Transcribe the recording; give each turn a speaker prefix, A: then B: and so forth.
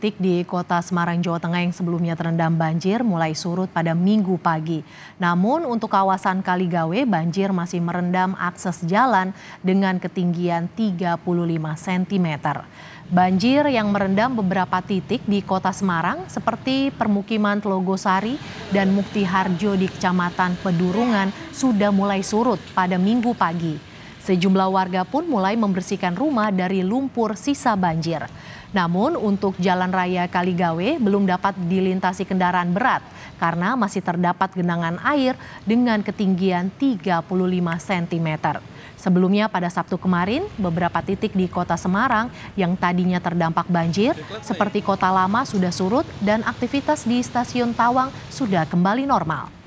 A: Titik di kota Semarang, Jawa Tengah yang sebelumnya terendam banjir mulai surut pada minggu pagi. Namun untuk kawasan Kaligawe, banjir masih merendam akses jalan dengan ketinggian 35 cm. Banjir yang merendam beberapa titik di kota Semarang seperti permukiman Telogosari dan Mukti Harjo di Kecamatan Pedurungan sudah mulai surut pada minggu pagi. Sejumlah warga pun mulai membersihkan rumah dari lumpur sisa banjir. Namun untuk jalan raya Kaligawe belum dapat dilintasi kendaraan berat karena masih terdapat genangan air dengan ketinggian 35 cm. Sebelumnya pada Sabtu kemarin, beberapa titik di kota Semarang yang tadinya terdampak banjir seperti kota lama sudah surut dan aktivitas di stasiun Tawang sudah kembali normal.